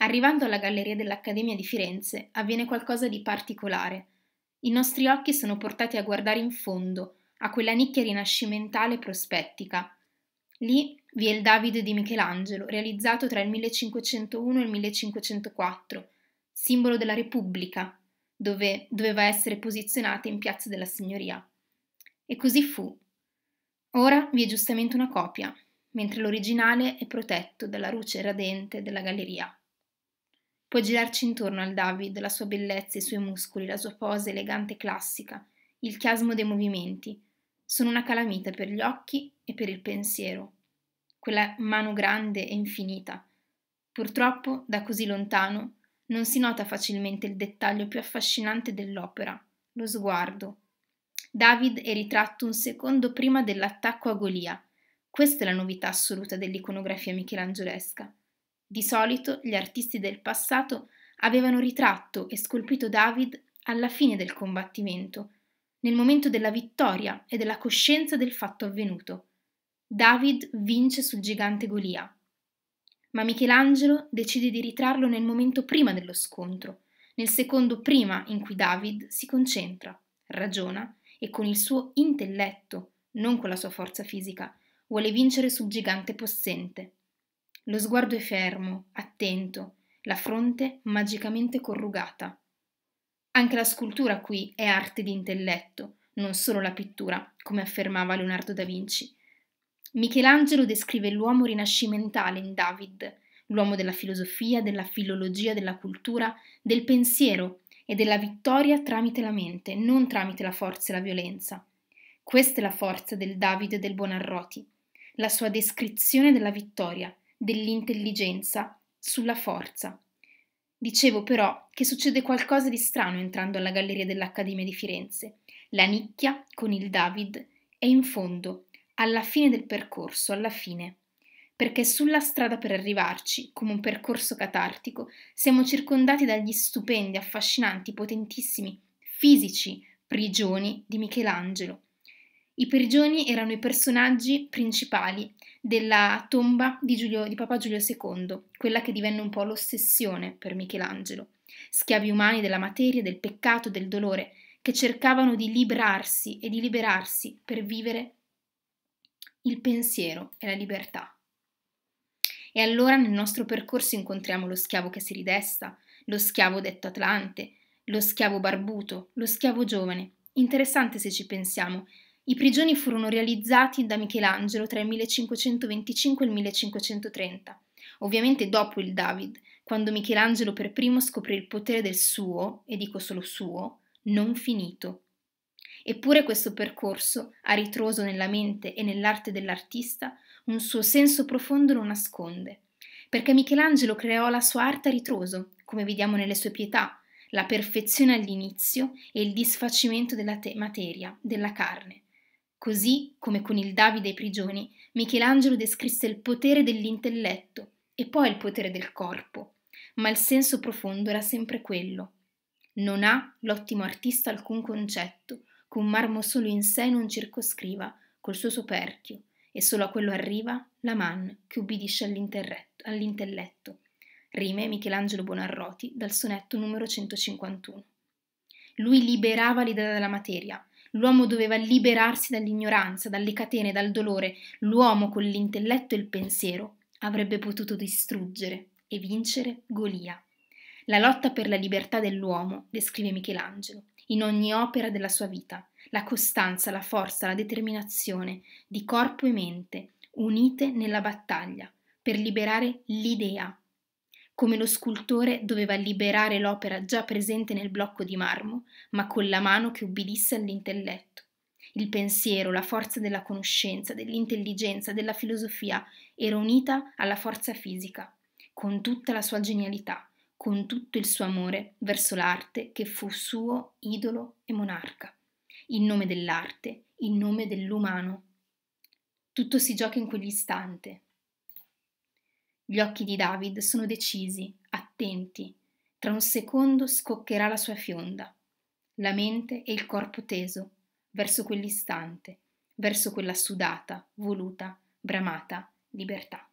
Arrivando alla Galleria dell'Accademia di Firenze avviene qualcosa di particolare. I nostri occhi sono portati a guardare in fondo, a quella nicchia rinascimentale prospettica. Lì vi è il Davide di Michelangelo, realizzato tra il 1501 e il 1504, simbolo della Repubblica, dove doveva essere posizionata in Piazza della Signoria. E così fu. Ora vi è giustamente una copia, mentre l'originale è protetto dalla luce radente della galleria. Può girarci intorno al David, la sua bellezza, i suoi muscoli, la sua pose elegante e classica, il chiasmo dei movimenti. Sono una calamita per gli occhi e per il pensiero. Quella mano grande e infinita. Purtroppo, da così lontano, non si nota facilmente il dettaglio più affascinante dell'opera, lo sguardo. David è ritratto un secondo prima dell'attacco a Golia. Questa è la novità assoluta dell'iconografia michelangiolesca. Di solito gli artisti del passato avevano ritratto e scolpito David alla fine del combattimento, nel momento della vittoria e della coscienza del fatto avvenuto. David vince sul gigante Golia. Ma Michelangelo decide di ritrarlo nel momento prima dello scontro, nel secondo prima in cui David si concentra, ragiona e con il suo intelletto, non con la sua forza fisica, vuole vincere sul gigante possente. Lo sguardo è fermo, attento, la fronte magicamente corrugata. Anche la scultura qui è arte di intelletto, non solo la pittura, come affermava Leonardo da Vinci. Michelangelo descrive l'uomo rinascimentale in David, l'uomo della filosofia, della filologia, della cultura, del pensiero e della vittoria tramite la mente, non tramite la forza e la violenza. Questa è la forza del David e del Buonarroti, la sua descrizione della vittoria, dell'intelligenza, sulla forza. Dicevo però che succede qualcosa di strano entrando alla galleria dell'Accademia di Firenze. La nicchia con il David è in fondo, alla fine del percorso, alla fine. Perché sulla strada per arrivarci, come un percorso catartico, siamo circondati dagli stupendi, affascinanti, potentissimi, fisici prigioni di Michelangelo i prigioni erano i personaggi principali della tomba di, Giulio, di, Papa Giulio II, quella che divenne un po' l'ossessione per Michelangelo. Schiavi umani della materia, del peccato, del dolore, che cercavano di librarsi e di liberarsi per vivere il pensiero e la libertà. E allora nel nostro percorso incontriamo lo schiavo che si ridesta, lo schiavo detto Atlante, lo schiavo barbuto, lo schiavo giovane. Interessante se ci pensiamo, i prigioni furono realizzati da Michelangelo tra il 1525 e il 1530, ovviamente dopo il David, quando Michelangelo per primo scoprì il potere del suo, e dico solo suo, non finito. Eppure questo percorso ha ritroso nella mente e nell'arte dell'artista un suo senso profondo lo nasconde, perché Michelangelo creò la sua arte a ritroso, come vediamo nelle sue pietà, la perfezione all'inizio e il disfacimento della te- materia, della carne, Così come con il Davide ai prigioni, Michelangelo descrisse il potere dell'intelletto e poi il potere del corpo, ma il senso profondo era sempre quello. Non ha l'ottimo artista alcun concetto, che un marmo solo in sé non circoscriva col suo soperchio, e solo a quello arriva la man che ubbidisce all'intelletto. Rime Michelangelo Bonarroti dal sonetto numero 151. Lui liberava l'idea dalla materia, L'uomo doveva liberarsi dall'ignoranza, dalle catene, dal dolore. L'uomo con l'intelletto e il pensiero avrebbe potuto distruggere e vincere Golia. La lotta per la libertà dell'uomo, descrive Michelangelo, in ogni opera della sua vita, la costanza, la forza, la determinazione di corpo e mente, unite nella battaglia, per liberare l'idea, come lo scultore doveva liberare l'opera già presente nel blocco di marmo, ma con la mano che ubbidisse all'intelletto. Il pensiero, la forza della conoscenza, dell'intelligenza, della filosofia era unita alla forza fisica, con tutta la sua genialità, con tutto il suo amore verso l'arte che fu suo idolo e monarca. In nome dell'arte, in nome dell'umano. Tutto si gioca in quell'istante, gli occhi di David sono decisi, attenti. Tra un secondo scoccherà la sua fionda. La mente e il corpo teso, verso quell'istante, verso quella sudata, voluta, bramata libertà.